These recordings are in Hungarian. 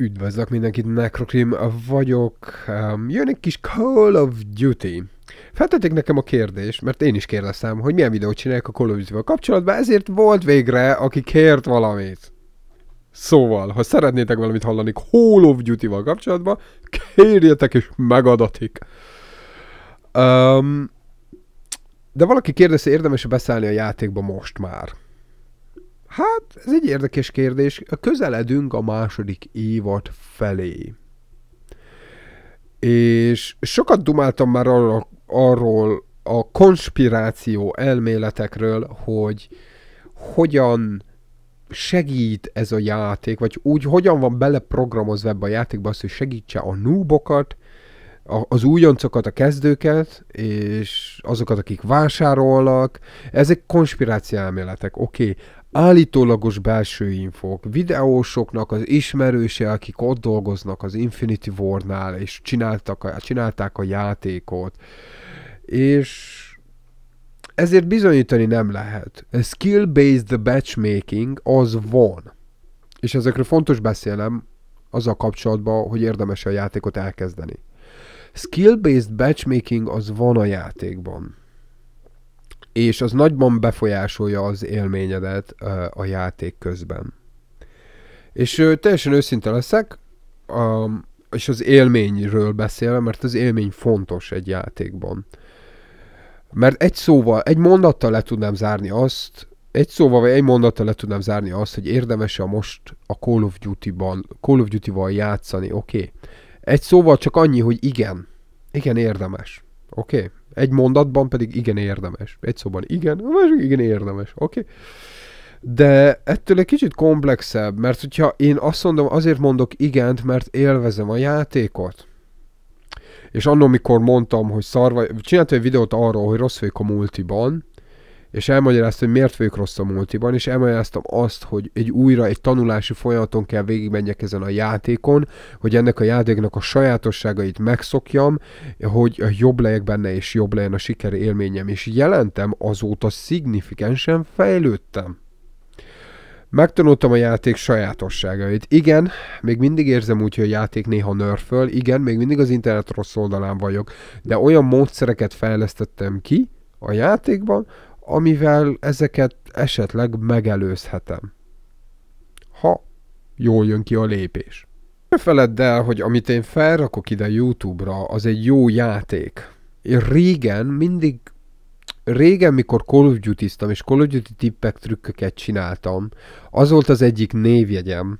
Üdvözlök mindenkit, Necrokrim vagyok. Um, jön egy kis Call of Duty. Feltették nekem a kérdést, mert én is kérdeztem, hogy milyen videót csinálják a Call of Duty-val kapcsolatban, ezért volt végre, aki kért valamit. Szóval, ha szeretnétek valamit hallani Call of Duty-val kapcsolatban, kérjetek és megadatik. Um, de valaki kérdezte, érdemes beszállni a játékba most már. Hát, ez egy érdekes kérdés. Közeledünk a második évad felé. És sokat dumáltam már arra, arról a konspiráció elméletekről, hogy hogyan segít ez a játék, vagy úgy hogyan van beleprogramozva ebbe a játékba az, hogy segítse a noobokat, az újoncokat, a kezdőket, és azokat, akik vásárolnak. Ezek konspiráció elméletek, oké. Okay. Állítólagos belső infók, videósoknak az ismerőse, akik ott dolgoznak az Infinity War-nál, és csináltak a, csinálták a játékot, és ezért bizonyítani nem lehet. A skill-based batchmaking az van. És ezekről fontos beszélnem azzal kapcsolatban, hogy érdemes a játékot elkezdeni. Skill-based batchmaking az van a játékban és az nagyban befolyásolja az élményedet a játék közben. És teljesen őszinte leszek, és az élményről beszélve, mert az élmény fontos egy játékban. Mert egy szóval, egy mondattal le tudnám zárni azt, egy szóval vagy egy mondattal le tudnám zárni azt, hogy érdemes-e most a Call of Duty-ban, Call of Duty-val játszani, oké. Okay. Egy szóval csak annyi, hogy igen. Igen, érdemes. Oké? Okay. Egy mondatban pedig igen érdemes. Egy szóban igen, a másik igen érdemes. Oké? Okay. De ettől egy kicsit komplexebb, mert hogyha én azt mondom, azért mondok igent, mert élvezem a játékot. És annó, mikor mondtam, hogy szarva, csináltam egy videót arról, hogy rossz a multiban, és elmagyaráztam, hogy miért vagyok rossz a multiban, és elmagyaráztam azt, hogy egy újra egy tanulási folyamaton kell végigmenjek ezen a játékon, hogy ennek a játéknak a sajátosságait megszokjam, hogy jobb legyek benne, és jobb legyen a siker élményem, és jelentem azóta szignifikánsen fejlődtem. Megtanultam a játék sajátosságait. Igen, még mindig érzem úgy, hogy a játék néha nörföl, igen, még mindig az internet rossz oldalán vagyok, de olyan módszereket fejlesztettem ki a játékban, amivel ezeket esetleg megelőzhetem. Ha jól jön ki a lépés. Ne feledd el, hogy amit én felrakok ide YouTube-ra, az egy jó játék. Én régen mindig régen, mikor Call of duty és Call of Duty tippek, trükköket csináltam, az volt az egyik névjegyem,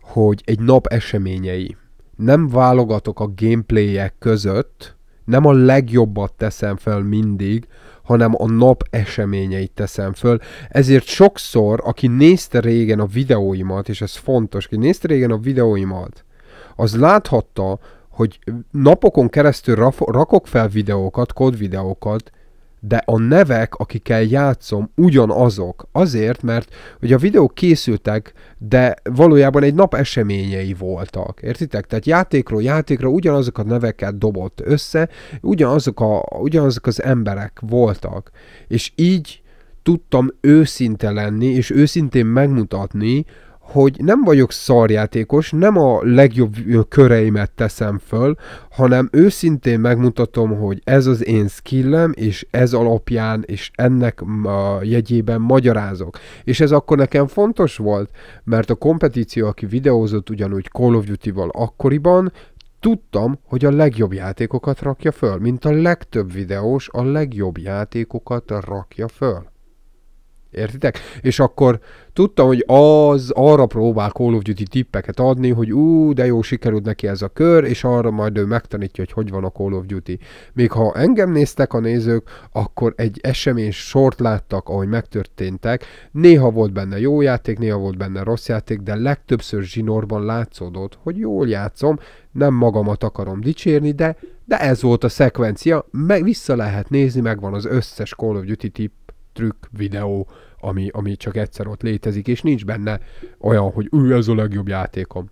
hogy egy nap eseményei. Nem válogatok a gameplayek között, nem a legjobbat teszem fel mindig, hanem a nap eseményeit teszem föl. Ezért sokszor, aki nézte régen a videóimat, és ez fontos, aki nézte régen a videóimat, az láthatta, hogy napokon keresztül rakok fel videókat, videókat, de a nevek, akikkel játszom, ugyanazok. Azért, mert hogy a videók készültek, de valójában egy nap eseményei voltak. Értitek? Tehát játékról játékra ugyanazok a neveket dobott össze, ugyanazok, a, ugyanazok az emberek voltak. És így tudtam őszinte lenni, és őszintén megmutatni, hogy nem vagyok szarjátékos, nem a legjobb köreimet teszem föl, hanem őszintén megmutatom, hogy ez az én skillem, és ez alapján, és ennek a jegyében magyarázok. És ez akkor nekem fontos volt, mert a kompetíció, aki videózott ugyanúgy Call of Duty-val akkoriban, tudtam, hogy a legjobb játékokat rakja föl, mint a legtöbb videós a legjobb játékokat rakja föl. Értitek? És akkor tudtam, hogy az arra próbál Call of Duty tippeket adni, hogy ú, de jó, sikerült neki ez a kör, és arra majd ő megtanítja, hogy hogy van a Call of Duty. Még ha engem néztek a nézők, akkor egy esemény sort láttak, ahogy megtörténtek. Néha volt benne jó játék, néha volt benne rossz játék, de legtöbbször zsinórban látszódott, hogy jól játszom, nem magamat akarom dicsérni, de, de ez volt a szekvencia, meg vissza lehet nézni, megvan az összes Call of Duty tipp trükk videó, ami, ami csak egyszer ott létezik, és nincs benne olyan, hogy ő ez a legjobb játékom.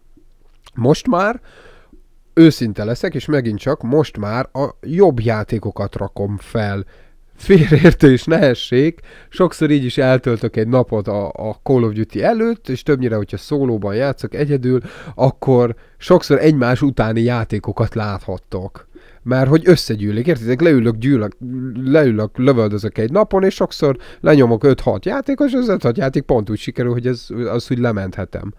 Most már őszinte leszek, és megint csak most már a jobb játékokat rakom fel félreértés ne essék, sokszor így is eltöltök egy napot a, a Call of Duty előtt, és többnyire, hogyha szólóban játszok egyedül, akkor sokszor egymás utáni játékokat láthattok. Már hogy összegyűlik, értitek? Leülök, gyűlök, leülök, lövöldözök egy napon, és sokszor lenyomok 5-6 játékos, és az 5-6 játék pont úgy sikerül, hogy ez, az úgy lementhetem.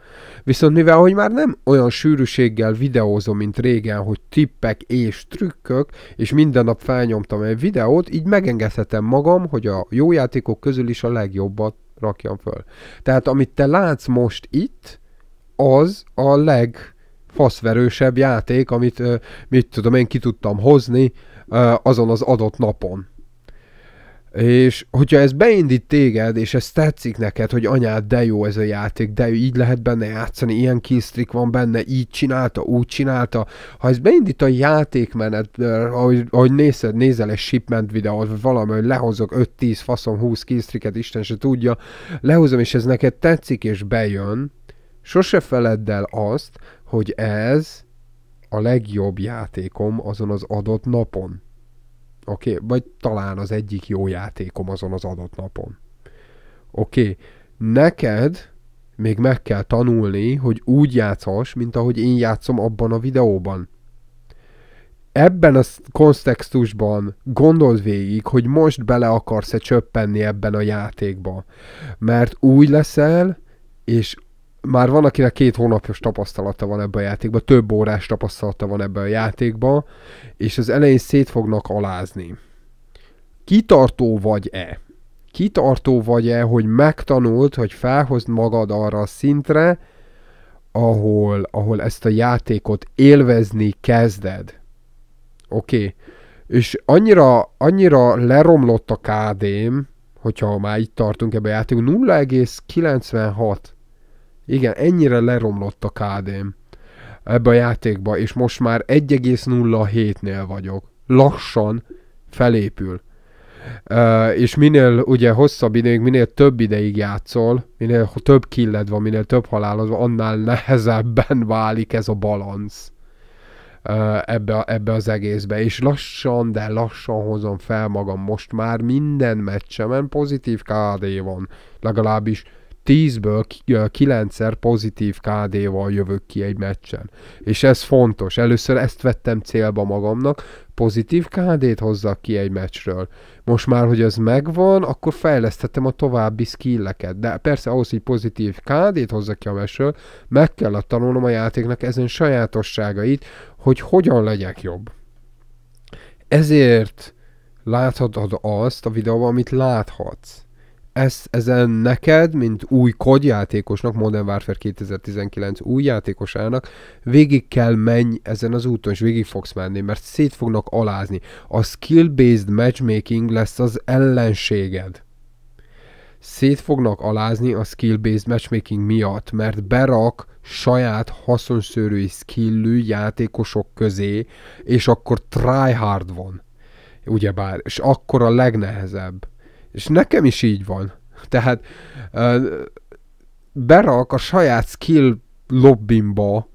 Viszont mivel, hogy már nem olyan sűrűséggel videózom, mint régen, hogy tippek és trükkök, és minden nap felnyomtam egy videót, így megengedhetem magam, hogy a jó játékok közül is a legjobbat rakjam föl. Tehát amit te látsz most itt, az a leg faszverősebb játék, amit mit tudom én ki tudtam hozni azon az adott napon. És hogyha ez beindít téged, és ez tetszik neked, hogy anyád, de jó ez a játék, de jó, így lehet benne játszani, ilyen killstreak van benne, így csinálta, úgy csinálta. Ha ez beindít a játékmenet, ahogy, ahogy nézed, nézel egy shipment videót, vagy valami, hogy lehozok 5-10, faszom 20 killstreaket, Isten se tudja, lehozom, és ez neked tetszik, és bejön, sose feledd el azt, hogy ez a legjobb játékom azon az adott napon. Oké? Okay? Vagy talán az egyik jó játékom azon az adott napon. Oké? Okay. Neked még meg kell tanulni, hogy úgy játszhass, mint ahogy én játszom abban a videóban. Ebben a kontextusban gondold végig, hogy most bele akarsz-e csöppenni ebben a játékba. Mert úgy leszel, és már van, akinek két hónapos tapasztalata van ebben a játékban, több órás tapasztalata van ebben a játékban, és az elején szét fognak alázni. Kitartó vagy-e? Kitartó vagy-e, hogy megtanult, hogy felhozd magad arra a szintre, ahol, ahol ezt a játékot élvezni kezded? Oké. Okay. És annyira, annyira leromlott a KD-m, hogyha már itt tartunk ebbe a játékban, 0,96 igen, ennyire leromlott a kádém ebbe a játékba, és most már 1,07-nél vagyok. Lassan felépül. Uh, és minél ugye hosszabb ideig, minél több ideig játszol, minél több killed van, minél több halálod van, annál nehezebben válik ez a balansz uh, ebbe, ebbe az egészbe. És lassan, de lassan hozom fel magam most már minden meccsemen pozitív KD van. Legalábbis 10-ből 9-szer pozitív KD-val jövök ki egy meccsen. És ez fontos. Először ezt vettem célba magamnak, pozitív KD-t hozzak ki egy meccsről. Most már, hogy ez megvan, akkor fejleszthetem a további skilleket. De persze ahhoz, hogy pozitív KD-t hozzak ki a meccsről, meg kell tanulnom a játéknak ezen sajátosságait, hogy hogyan legyek jobb. Ezért láthatod azt a videóban, amit láthatsz ezt, ezen neked, mint új kod játékosnak, Modern Warfare 2019 új játékosának végig kell menj ezen az úton, és végig fogsz menni, mert szét fognak alázni. A skill-based matchmaking lesz az ellenséged. Szét fognak alázni a skill-based matchmaking miatt, mert berak saját haszonszörői skillű játékosok közé, és akkor tryhard van. Ugyebár, és akkor a legnehezebb és nekem is így van. Tehát berak a saját skill lobbimba,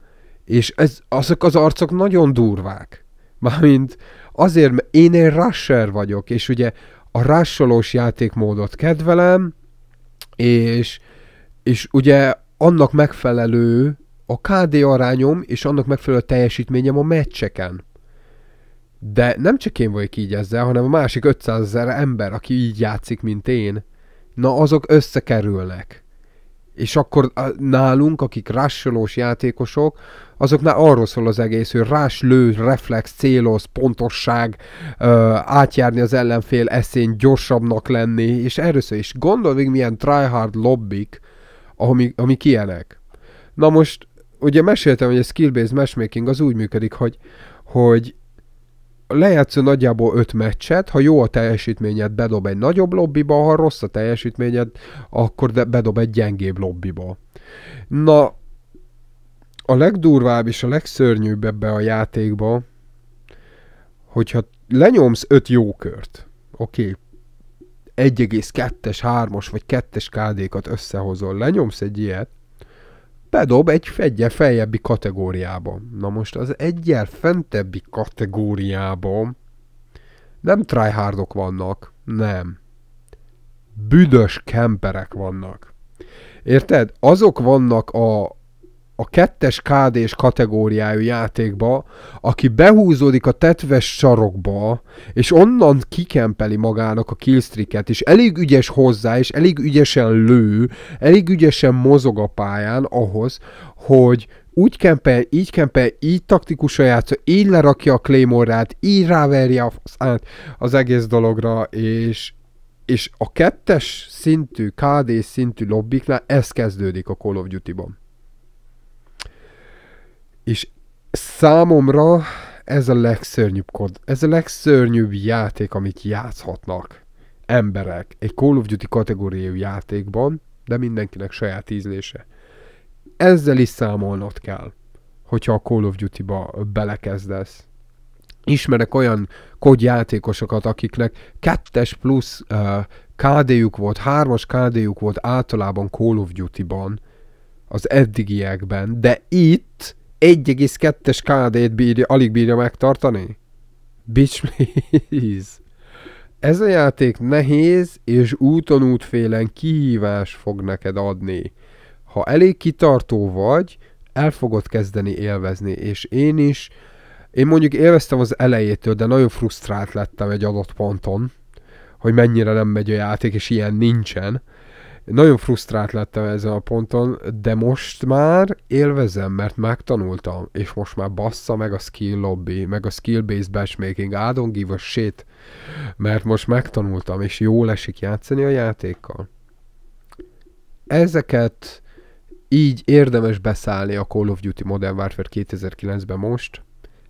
és ez, azok az arcok nagyon durvák. Mármint azért, mert én egy rusher vagyok, és ugye a rásolós játékmódot kedvelem, és, és ugye annak megfelelő a KD arányom, és annak megfelelő a teljesítményem a meccseken. De nem csak én vagyok így ezzel, hanem a másik 500 ezer ember, aki így játszik, mint én, na azok összekerülnek. És akkor nálunk, akik rásolós játékosok, azoknál arról szól az egész, hogy rás, lő, reflex, céloz, pontosság, ö, átjárni az ellenfél eszén, gyorsabbnak lenni, és erről szól. És gondolj még milyen tryhard lobbik, ami, amik ilyenek. Na most, ugye meséltem, hogy a skill-based matchmaking az úgy működik, hogy, hogy lejátszol nagyjából öt meccset, ha jó a teljesítményed, bedob egy nagyobb lobbiba, ha rossz a teljesítményed, akkor bedob egy gyengébb lobbiba. Na, a legdurvább és a legszörnyűbb ebbe a játékba, hogyha lenyomsz öt jó kört, oké, okay, 1,2-es, 3-as vagy 2-es kd-kat összehozol, lenyomsz egy ilyet, bedob egy egyel feljebbi kategóriába. Na most az egyel fentebbi kategóriában nem tryhardok vannak, nem. Büdös kemperek vannak. Érted? Azok vannak a a kettes KD-s kategóriájú játékba, aki behúzódik a tetves sarokba, és onnan kikempeli magának a killstreaket, és elég ügyes hozzá, és elég ügyesen lő, elég ügyesen mozog a pályán ahhoz, hogy úgy kempel, így kempel, így taktikusan játsza, így lerakja a Claymore-át, így ráverje az, az egész dologra, és, és a kettes szintű, KD szintű lobbiknál ez kezdődik a Call of Duty-ban. És számomra ez a legszörnyűbb kod, ez a legszörnyűbb játék, amit játszhatnak emberek egy Call of Duty kategóriájú játékban, de mindenkinek saját ízlése. Ezzel is számolnod kell, hogyha a Call of Duty-ba belekezdesz. Ismerek olyan kódjátékosokat, akiknek kettes plusz uh, KD-juk volt, hármas KD-juk volt általában Call of Duty-ban, az eddigiekben, de itt 1,2-es KD-t bírja, alig bírja megtartani? Bitch please. Ez a játék nehéz, és úton útfélen kihívás fog neked adni. Ha elég kitartó vagy, el fogod kezdeni élvezni, és én is, én mondjuk élveztem az elejétől, de nagyon frusztrált lettem egy adott ponton, hogy mennyire nem megy a játék, és ilyen nincsen. Nagyon frusztrált lettem ezen a ponton, de most már élvezem, mert megtanultam, és most már bassza meg a skill lobby, meg a skill-based matchmaking, I don't give a shit, mert most megtanultam, és jó esik játszani a játékkal. Ezeket így érdemes beszállni a Call of Duty Modern Warfare 2009-ben most.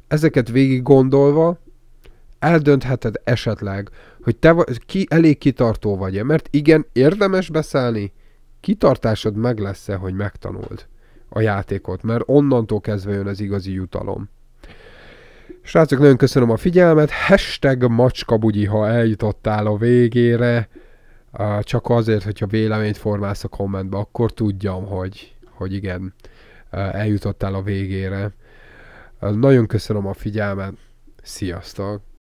Ezeket végig gondolva, eldöntheted esetleg, hogy te ki elég kitartó vagy-e, mert igen, érdemes beszállni, kitartásod meg lesz-e, hogy megtanuld a játékot, mert onnantól kezdve jön az igazi jutalom. Srácok, nagyon köszönöm a figyelmet, hashtag macskabugyi, ha eljutottál a végére, csak azért, hogyha véleményt formálsz a kommentbe, akkor tudjam, hogy, hogy igen, eljutottál a végére. Nagyon köszönöm a figyelmet, sziasztok!